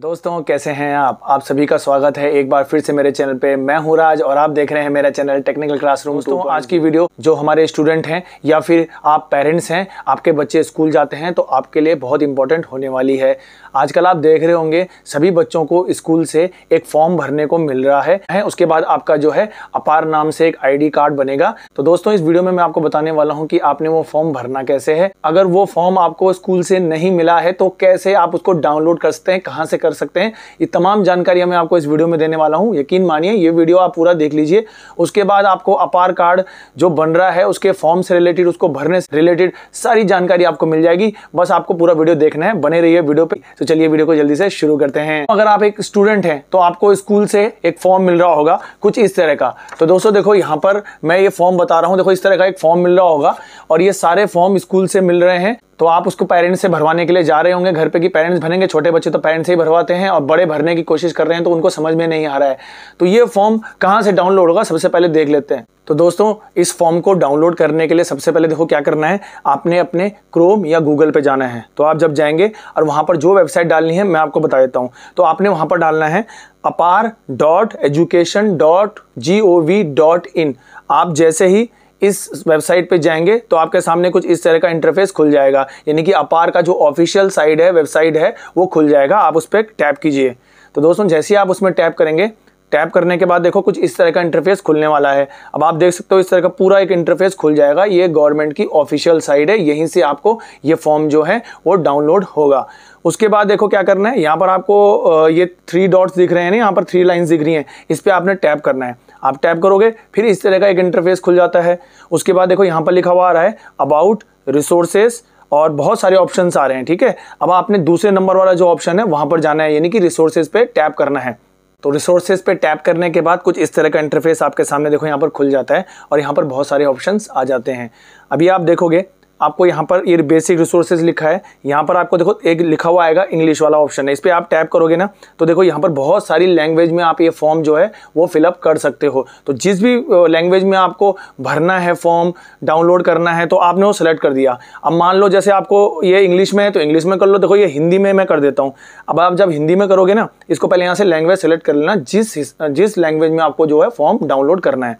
दोस्तों कैसे हैं आप आप सभी का स्वागत है एक बार फिर से मेरे चैनल पे मैं हूं राज और आप देख रहे हैं मेरा चैनल टेक्निकल क्लासरूम दोस्तों आज की वीडियो जो हमारे स्टूडेंट हैं या फिर आप पेरेंट्स हैं आपके बच्चे स्कूल जाते हैं तो आपके लिए बहुत इंपॉर्टेंट होने वाली है आजकल आप देख रहे होंगे सभी बच्चों को स्कूल से एक फॉर्म भरने को मिल रहा है, है उसके बाद आपका जो है अपार नाम से एक आई कार्ड बनेगा तो दोस्तों इस वीडियो में मैं आपको बताने वाला हूँ कि आपने वो फॉर्म भरना कैसे है अगर वो फॉर्म आपको स्कूल से नहीं मिला है तो कैसे आप उसको डाउनलोड कर सकते हैं कहाँ से कर सकते हैं ये तमाम जानकारियां मैं आपको इस वीडियो में देने वाला हूं यकीन मानिए ये वीडियो आप पूरा देख लीजिए उसके बाद आपको अपार कार्ड जो बन रहा है उसके फॉर्म से रिलेटेड उसको भरने से रिलेटेड सारी जानकारी आपको मिल जाएगी बस आपको पूरा वीडियो देखना है बने रही वीडियो पर तो चलिए वीडियो को जल्दी से शुरू करते हैं अगर आप एक स्टूडेंट हैं तो आपको स्कूल से एक फॉर्म मिल रहा होगा कुछ इस तरह का तो दोस्तों देखो यहाँ पर मैं ये फॉर्म बता रहा हूँ देखो इस तरह का एक फॉर्म मिल रहा होगा और ये सारे फॉर्म स्कूल से मिल रहे हैं तो आप उसको पेरेंट्स से भरवाने के लिए जा रहे होंगे घर पे कि पेरेंट्स भरेंगे छोटे बच्चे तो पेरेंट्स से ही भरवाते हैं और बड़े भरने की कोशिश कर रहे हैं तो उनको समझ में नहीं आ रहा है तो ये फॉर्म कहाँ से डाउनलोड होगा सबसे पहले देख लेते हैं तो दोस्तों इस फॉर्म को डाउनलोड करने के लिए सबसे पहले देखो क्या करना है आपने अपने क्रोम या गूगल पे जाना है तो आप जब जाएंगे और वहाँ पर जो वेबसाइट डालनी है मैं आपको बता देता हूँ तो आपने वहाँ पर डालना है Apaar dot education dot G O V dot in आप जैसे ही इस वेबसाइट पे जाएंगे तो आपके सामने कुछ इस तरह का इंटरफेस खुल जाएगा यानी कि अपार का जो ऑफिशियल साइड है वेबसाइट है वो खुल जाएगा आप उस पर टैप कीजिए तो दोस्तों जैसे ही आप उसमें टैप करेंगे टैप करने के बाद देखो कुछ इस तरह का इंटरफेस खुलने वाला है अब आप देख सकते हो इस तरह का पूरा एक इंटरफेस खुल जाएगा ये गवर्नमेंट की ऑफिशियल साइट है यहीं से आपको ये फॉर्म जो है वो डाउनलोड होगा उसके बाद देखो क्या करना है यहाँ पर आपको ये थ्री डॉट्स दिख रहे हैं ना यहाँ पर थ्री लाइन्स दिख रही हैं इस पर आपने टैप करना है आप टैप करोगे फिर इस तरह का एक इंटरफेस खुल जाता है उसके बाद देखो यहाँ पर लिखा हुआ आ रहा है अबाउट रिसोर्सेस और बहुत सारे ऑप्शन आ रहे हैं ठीक है अब आपने दूसरे नंबर वाला जो ऑप्शन है वहाँ पर जाना है यानी कि रिसोर्सेज पे टैप करना है तो रिसोर्सेज पे टैप करने के बाद कुछ इस तरह का इंटरफेस आपके सामने देखो यहाँ पर खुल जाता है और यहाँ पर बहुत सारे ऑप्शंस आ जाते हैं अभी आप देखोगे आपको यहाँ पर ये बेसिक रिसोर्सेज लिखा है यहाँ पर आपको देखो एक लिखा हुआ आएगा इंग्लिश वाला ऑप्शन है इस पर आप टैप करोगे ना तो देखो यहाँ पर बहुत सारी लैंग्वेज में आप ये फॉर्म जो है वो फिलअप कर सकते हो तो जिस भी लैंग्वेज में आपको भरना है फॉर्म डाउनलोड करना है तो आपने वो सेलेक्ट कर दिया अब मान लो जैसे आपको ये इंग्लिश में है तो इंग्लिश में कर लो देखो ये हिंदी में मैं कर देता हूँ अब आप जब हिंदी में करोगे ना इसको पहले यहाँ से लैंग्वेज सेलेक्ट कर लेना जिस जिस लैंग्वेज में आपको जो है फॉर्म डाउनलोड करना है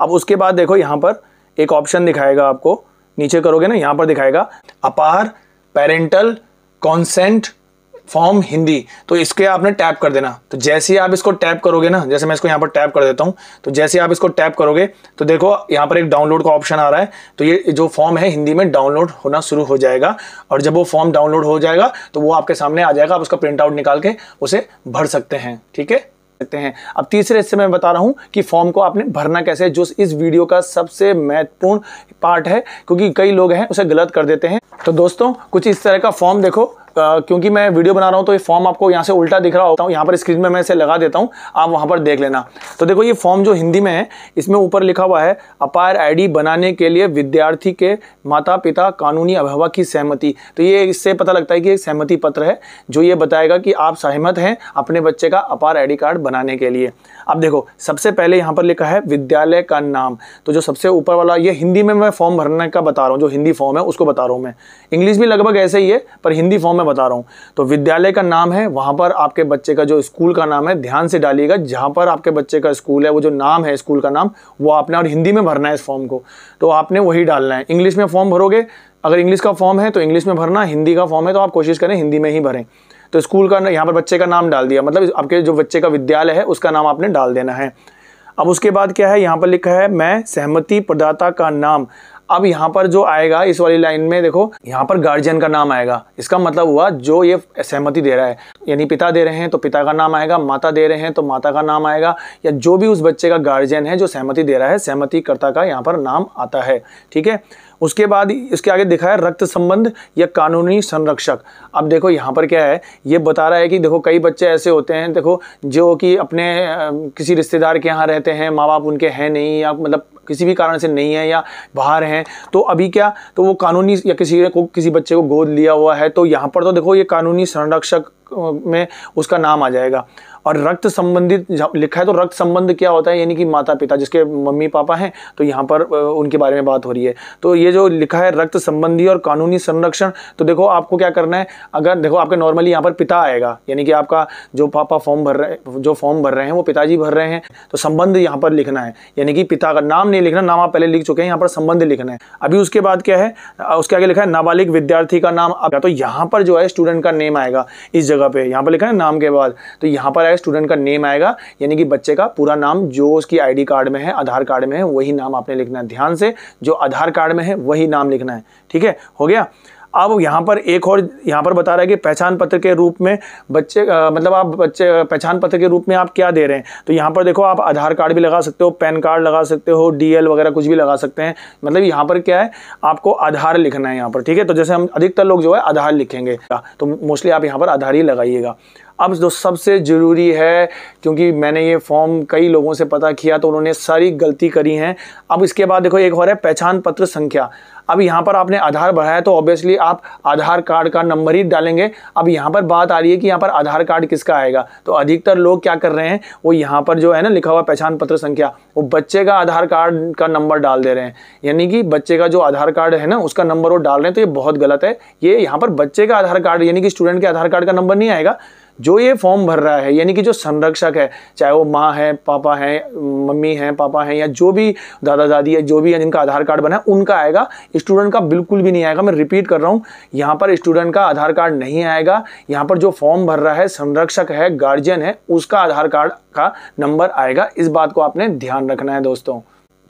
अब उसके बाद देखो यहाँ पर एक ऑप्शन दिखाएगा आपको नीचे करोगे ना यहां पर दिखाएगा अपार पेरेंटल कॉन्सेंट फॉर्म हिंदी तो इसके आपने टैप कर देना तो जैसे ही आप इसको टैप करोगे ना जैसे मैं इसको यहाँ पर टैप कर देता हूँ तो जैसे ही आप इसको टैप करोगे तो देखो यहाँ पर एक डाउनलोड का ऑप्शन आ रहा है तो ये जो फॉर्म है हिंदी में डाउनलोड होना शुरू हो जाएगा और जब वो फॉर्म डाउनलोड हो जाएगा तो वो आपके सामने आ जाएगा आप उसका प्रिंट आउट निकाल के उसे भर सकते हैं ठीक है सकते हैं अब तीसरे हिस्से में बता रहा हूं कि फॉर्म को आपने भरना कैसे जो इस वीडियो का सबसे महत्वपूर्ण पार्ट है क्योंकि कई लोग हैं उसे गलत कर देते हैं तो दोस्तों कुछ इस तरह का फॉर्म देखो क्योंकि मैं वीडियो बना रहा हूँ तो ये फॉर्म आपको यहाँ से उल्टा दिख रहा होता हूँ यहाँ पर स्क्रीन में मैं इसे लगा देता हूँ आप वहाँ पर देख लेना तो देखो ये फॉर्म जो हिंदी में है इसमें ऊपर लिखा हुआ है अपायर आईडी बनाने के लिए विद्यार्थी के माता पिता कानूनी अभिभावक की सहमति तो ये इससे पता लगता है कि एक सहमति पत्र है जो ये बताएगा कि आप सहमत हैं अपने बच्चे का अपार आई कार्ड बनाने के लिए अब देखो सबसे पहले यहाँ पर लिखा है विद्यालय का नाम तो जो सबसे ऊपर वाला ये हिंदी में मैं फॉर्म भरने का बता रहा हूँ जो हिंदी फॉर्म है उसको बता रहा हूँ मैं इंग्लिश भी लगभग ऐसे ही है पर हिंदी फॉर्म में मैं बता रहा हूँ तो विद्यालय का नाम है वहाँ पर आपके बच्चे का जो स्कूल का नाम है ध्यान से डालिएगा जहाँ पर आपके बच्चे का स्कूल है वो जो नाम है स्कूल का नाम वो आपने और हिंदी में भरना है इस फॉर्म को तो आपने वही डालना है इंग्लिश में फॉर्म भरोगे अगर इंग्लिश का फॉर्म है तो इंग्लिश में भरना हिंदी का फॉर्म है तो आप कोशिश करें हिंदी में ही भरें तो स्कूल का यहाँ पर बच्चे का नाम डाल दिया मतलब आपके जो बच्चे का विद्यालय है उसका नाम आपने डाल देना है अब उसके बाद क्या है यहाँ पर लिखा है मैं सहमति प्रदाता का नाम अब यहाँ पर जो आएगा इस वाली लाइन में देखो यहाँ पर गार्जियन का नाम आएगा इसका मतलब हुआ जो ये सहमति दे रहा है यानी पिता दे रहे हैं तो पिता का नाम आएगा माता दे रहे हैं तो माता का नाम आएगा या जो भी उस बच्चे का गार्जियन है जो सहमति दे रहा है सहमति कर्ता का यहाँ पर नाम आता है ठीक है उसके बाद इसके आगे देखा है रक्त संबंध या कानूनी संरक्षक अब देखो यहाँ पर क्या है ये बता रहा है कि देखो कई बच्चे ऐसे होते हैं देखो जो कि अपने किसी रिश्तेदार के यहाँ रहते हैं माँ बाप उनके हैं नहीं या मतलब किसी भी कारण से नहीं है या बाहर हैं तो अभी क्या तो वो कानूनी या किसी को किसी बच्चे को गोद लिया हुआ है तो यहाँ पर तो देखो ये कानूनी संरक्षक में उसका नाम आ जाएगा और रक्त संबंधित लिखा है तो रक्त संबंध क्या होता है यानी कि माता पिता जिसके मम्मी पापा हैं तो यहाँ पर उनके बारे में बात हो रही है तो ये जो लिखा है रक्त संबंधी और कानूनी संरक्षण तो देखो आपको क्या करना है अगर देखो आपके नॉर्मली यहाँ पर पिता आएगा यानी कि आपका जो पापा फॉर्म भर रहे जो फॉर्म भर रहे हैं वो पिताजी भर रहे हैं तो संबंध यहाँ पर लिखना है यानी कि पिता का नाम नहीं लिखना नाम आप पहले लिख चुके हैं यहाँ पर संबंध लिखना है अभी उसके बाद क्या है उसके आगे लिखा है नाबालिग विद्यार्थी का नाम अब तो यहाँ पर जो है स्टूडेंट का नेम आएगा इस जगह पे यहाँ पर लिखा है नाम के बाद तो यहाँ पर आएगा है स्टूडेंट का नेम आएगा यानी कि बच्चे का पूरा नाम जो उसकी आईडी कार्ड में है आधार कार्ड में है वही नाम आपने लिखना है ध्यान से जो आधार कार्ड में है वही नाम लिखना है ठीक है हो गया अब यहाँ पर एक और यहाँ पर बता रहा है कि पहचान पत्र के रूप में बच्चे आ, मतलब आप बच्चे पहचान पत्र के रूप में आप क्या दे रहे हैं तो यहाँ पर देखो आप आधार कार्ड भी लगा सकते हो पैन कार्ड लगा सकते हो डीएल वगैरह कुछ भी लगा सकते हैं मतलब यहाँ पर क्या है आपको आधार लिखना है यहाँ पर ठीक है तो जैसे हम अधिकतर लोग जो है आधार लिखेंगे तो मोस्टली आप यहाँ पर आधार ही लगाइएगा अब जो सबसे ज़रूरी है क्योंकि मैंने ये फॉर्म कई लोगों से पता किया तो उन्होंने सारी गलती करी हैं अब इसके बाद देखो एक और है पहचान पत्र संख्या अब यहाँ पर आपने आधार बढ़ाया तो ऑब्वियसली आप आधार कार्ड का नंबर ही डालेंगे अब यहाँ पर बात आ रही है कि यहाँ पर आधार कार्ड किसका आएगा तो अधिकतर लोग क्या कर रहे हैं वो यहाँ पर जो है ना लिखा हुआ पहचान पत्र संख्या वो बच्चे का आधार कार्ड का नंबर डाल दे रहे हैं यानी कि बच्चे का जो आधार कार्ड है ना उसका नंबर वो डाल रहे हैं तो ये बहुत गलत है ये यहाँ पर बच्चे का आधार कार्ड यानी कि स्टूडेंट के आधार कार्ड का नंबर नहीं आएगा जो ये फॉर्म भर रहा है यानी कि जो संरक्षक है चाहे वो माँ है पापा है मम्मी है पापा हैं या जो भी दादा दादी है जो भी है जिनका आधार कार्ड बना है उनका आएगा स्टूडेंट का बिल्कुल भी नहीं आएगा मैं रिपीट कर रहा हूँ यहाँ पर स्टूडेंट का आधार कार्ड नहीं आएगा यहाँ पर जो फॉर्म भर रहा है संरक्षक है गार्जियन है उसका आधार कार्ड का नंबर आएगा इस बात को आपने ध्यान रखना है दोस्तों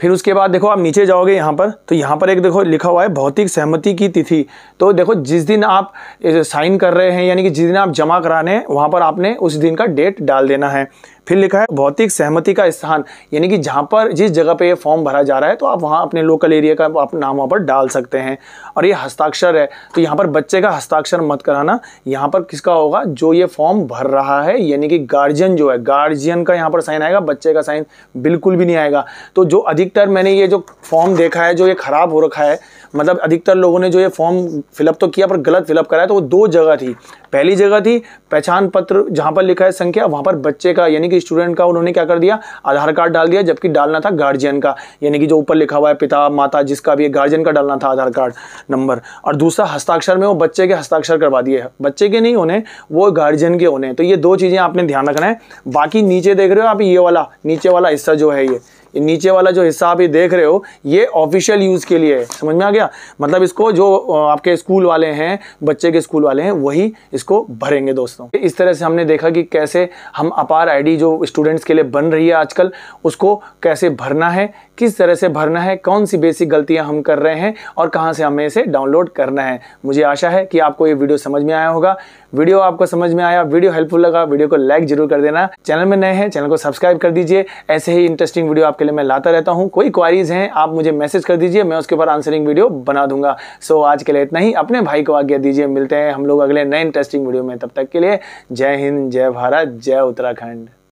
फिर उसके बाद देखो आप नीचे जाओगे यहाँ पर तो यहाँ पर एक देखो लिखा हुआ है भौतिक सहमति की तिथि तो देखो जिस दिन आप साइन कर रहे हैं यानी कि जिस दिन आप जमा कराने हैं वहाँ पर आपने उस दिन का डेट डाल देना है फिर लिखा है भौतिक सहमति का स्थान यानी कि जहाँ पर जिस जगह पर यह फॉर्म भरा जा रहा है तो आप वहाँ अपने लोकल एरिया का आप नाम वहाँ पर डाल सकते हैं और ये हस्ताक्षर है तो यहाँ पर बच्चे का हस्ताक्षर मत कराना यहाँ पर किसका होगा जो ये फॉर्म भर रहा है यानी कि गार्जियन जो है गार्जियन का यहाँ पर साइन आएगा बच्चे का साइन बिल्कुल भी नहीं आएगा तो जो अधिकतर मैंने ये जो फॉर्म देखा है जो ये ख़राब हो रखा है मतलब अधिकतर लोगों ने जो ये फॉर्म फिलअप तो किया पर गलत फिलअप कराया तो वो दो जगह थी पहली जगह थी पहचान पत्र जहाँ पर लिखा है संख्या वहाँ पर बच्चे का यानी कि स्टूडेंट का उन्होंने क्या कर दिया आधार कार्ड डाल दिया जबकि डालना था गार्जियन का यानी कि जो ऊपर लिखा हुआ है पिता माता जिसका भी गार्जियन का डालना था आधार कार्ड नंबर और दूसरा हस्ताक्षर में वो बच्चे के हस्ताक्षर करवा दिए बच्चे के नहीं होने वो गार्जियन के होने तो ये दो चीज़ें आपने ध्यान रखना है बाकी नीचे देख रहे हो आप ये वाला नीचे वाला हिस्सा जो है ये नीचे वाला जो हिस्सा आप ये देख रहे हो ये ऑफिशियल यूज़ के लिए है समझ में आ गया मतलब इसको जो आपके स्कूल वाले हैं बच्चे के स्कूल वाले हैं वही इसको भरेंगे दोस्तों इस तरह से हमने देखा कि कैसे हम अपार आईडी जो स्टूडेंट्स के लिए बन रही है आजकल उसको कैसे भरना है किस तरह से भरना है कौन सी बेसिक गलतियां हम कर रहे हैं और कहां से हमें इसे डाउनलोड करना है मुझे आशा है कि आपको ये वीडियो समझ में आया होगा वीडियो आपको समझ में आया वीडियो हेल्पफुल लगा वीडियो को लाइक जरूर कर देना चैनल में नए हैं चैनल को सब्सक्राइब कर दीजिए ऐसे ही इंटरेस्टिंग वीडियो आपके आपके लिए मैं लाता रहता हूँ कोई क्वारीज हैं आप मुझे मैसेज कर दीजिए मैं उसके ऊपर आंसरिंग वीडियो बना दूंगा सो आज के लिए इतना ही अपने भाई को आज्ञा दीजिए मिलते हैं हम लोग अगले नए इंटरेस्टिंग वीडियो में तब तक के लिए जय हिंद जय भारत जय उत्तराखंड